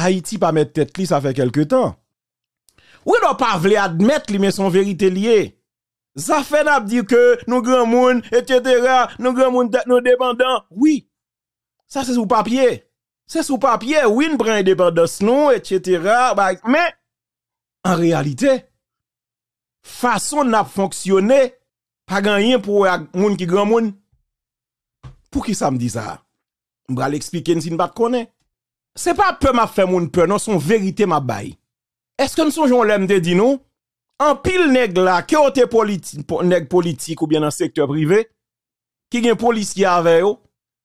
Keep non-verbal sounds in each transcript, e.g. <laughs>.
Haïti pas mettre tête li, ça fait quelque temps. Ou doit pas voulu admettre li, mais son vérité lié. Ça fait n'a dire que nous grand moun, etc., nous grand moun nous dépendants. Oui. Ça c'est sous papier. C'est sous papier, oui, nous prenons indépendance nous, etc., bah, mais, en réalité, façon n'a fonctionné, pas gagné pour moun qui grand moun. Pour qui ça me dit ça? Je vais l'expliquer si je ne connais pas c'est pas peu m'a fait une peur, non, son vérité m'a baille. Est-ce que nous songeons l'aime de dit non? En pile nèg là, qui ont politique, politique ou bien dans le secteur privé, qui un policier avec eux,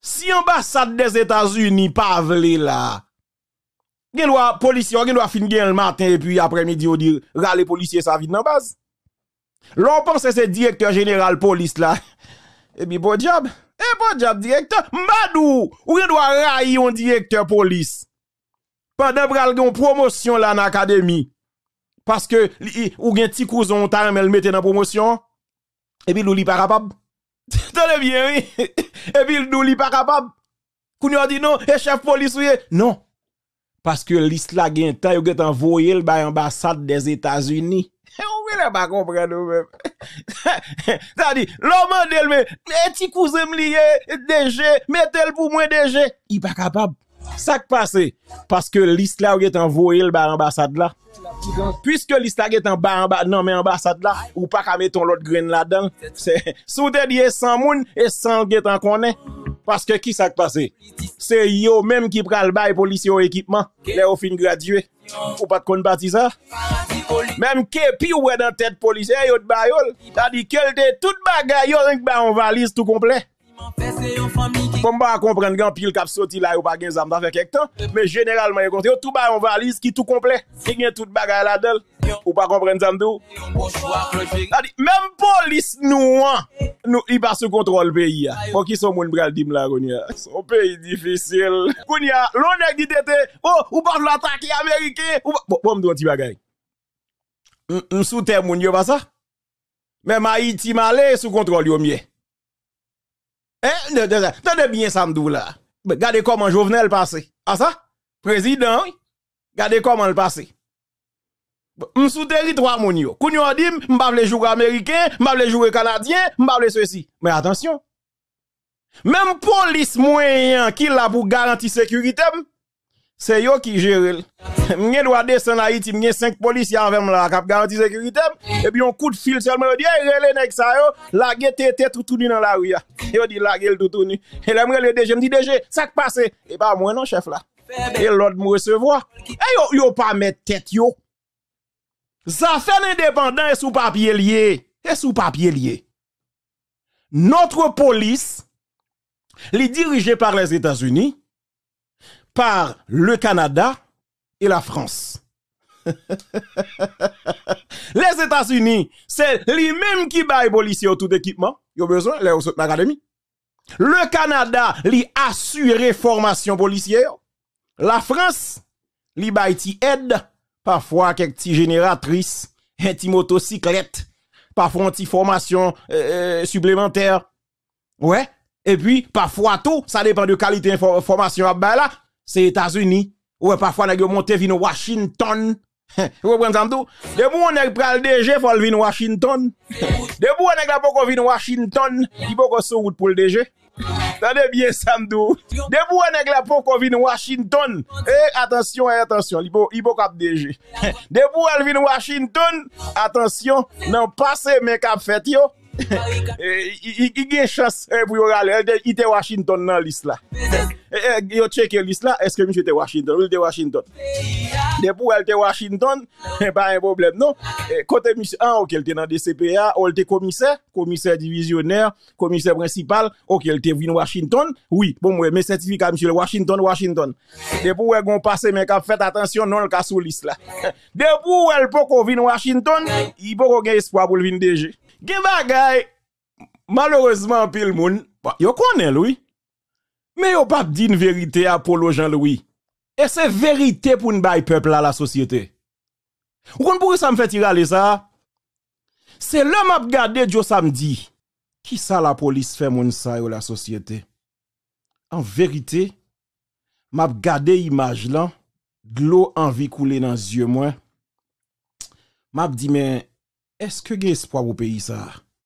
si ambassade des États-Unis pas là, gen loi policier, gen loi fin gen le matin et puis après-midi on dit les policier ça vit dans base. L'on pense c'est directeur général police là. <laughs> Et puis bon job et eh, bon job directeur, Madou, ou yon doit railler un directeur police. Pendant pral gon promotion là en académie. Parce que, ou un petit cousin ta elle mette dans promotion. Et puis, n'est pas capable. <laughs> Tenez bien, oui. Et puis, n'est pas capable. a dit non, et eh, chef police, oui. Non. Parce que l'isla gen vous il envoyé le des États-Unis. <laughs> Eh, on ne pas comprendre nous ça dit, l'homme d'elle, mais, petit cousin lié, DG, mettez-le pour moi DG. Il n'est pas capable. Ça qui passe, parce que l'Isla est envoyé le par ambassade là. Puisque l'Isla est en bas, non mais ambassade là, ou pas qu'à mettre l'autre grain là-dedans. C'est, soudain, il y a 100 moun et 100 qui en connaît. Parce que qui ça qui passe? C'est yo même qui prend le bail policier au équipement, les au fin gradué. Ou pas de connaître ça? Même Kepi ou dans tête police, eh, yo de bayol. Tandis que tout bagay en bah, valise tout complet. Comme pas bah, comprendre grand pile cap là ou pas quelque temps, mais généralement il tout bah, valise qui tout complet. y a tout bagay là-dedans. Ou pas comprendre même police nous hein, nous il pas contrôle pays Pour qui sont pays difficile. oh ou pas américain sous terre moun yo pas ça même Haïti malé sous contrôle yo mieux eh attendez bien ça m'dou là regardez comment Jovenel passé ah ça président regardez comment le passé M sous territoire moun yo. Koun yo dit m pas vle jouer américain, m pas jouer canadien, m ceci. Mais attention. Même police moyen qui la pour garantir sécurité, c'est yo qui gère. <laughs> Mwen doit descendre à Haïti, mwen 5 policiers avec moi là qui sécurité et puis on coup de fil seulement dit relé nèg ça yo, la tête tout tout dans la rue. Yo dit la gueule tout tout Et là mwen le DG, me dit DG, ça qui passe Et eh pas ben, moi non chef là. Et l'autre me recevoir. Et eh, yo yo pas mettre tête yo. Ça fait l'indépendant, et sous papier lié. Et sous papier lié. Notre police, les dirigée par les États-Unis, par le Canada, et la France. <laughs> les États-Unis, c'est lui-même qui baille policiers tout équipement. il a besoin, les l'académie. Le Canada, lui assure formation policière. La France, lui baille aide, parfois quelques petites génératrices, un motocyclettes... motocyclette, parfois une formation euh, euh, supplémentaire. Ouais. Et puis, parfois tout, ça dépend de qualité de formation à là, c'est États-Unis ou parfois, nèg yo monté vin Washington. <laughs> Vous comprenez ça tout? De bon nèg pral DG, faut vin Washington. <laughs> De bon nèg la poko vin Washington, il poko sou route pour le DG. Tendez bien Samdou. De bon nèg la poko vin Washington. Eh attention, eh, attention, il poko il cap DG. De bon elle vin Washington, attention, non passe mais cap fait yo. Il y a une chance eh, pour y aller. Eh, il était Washington dans liste là. Il eh, a checké liste là. Est-ce que monsieur était Washington? Il était Washington. Depuis qu'elle était Washington, pas un problème, non? Côté monsieur, ah, ok, elle était dans le DCPA, oh, elle était commissaire, commissaire divisionnaire, commissaire principal, ok, elle était venue Washington. Oui, bon, mes à monsieur, Washington, Washington. Depuis qu'elle est passée, mais qu'elle fait attention, non, le cas sous liste là. <laughs> Depuis qu'elle est venue Washington, il n'y a pas espoir pour venir déjeuner. Gen bagay, malheureusement, pile moun, bah, yo konnen lui. Mais yo pas din vérité à Polo Jean-Louis. Et c'est vérité pour nous bay peuple à la société. Ou ne pouvez ça me fait tirer ça? C'est l'homme à garder Joe samedi. Qui ça la police fait moun ça la société? En vérité, m'ap regardé image là, de l'eau envie couler dans les yeux moi. M'a dit mais est-ce que vous paye espoir ça?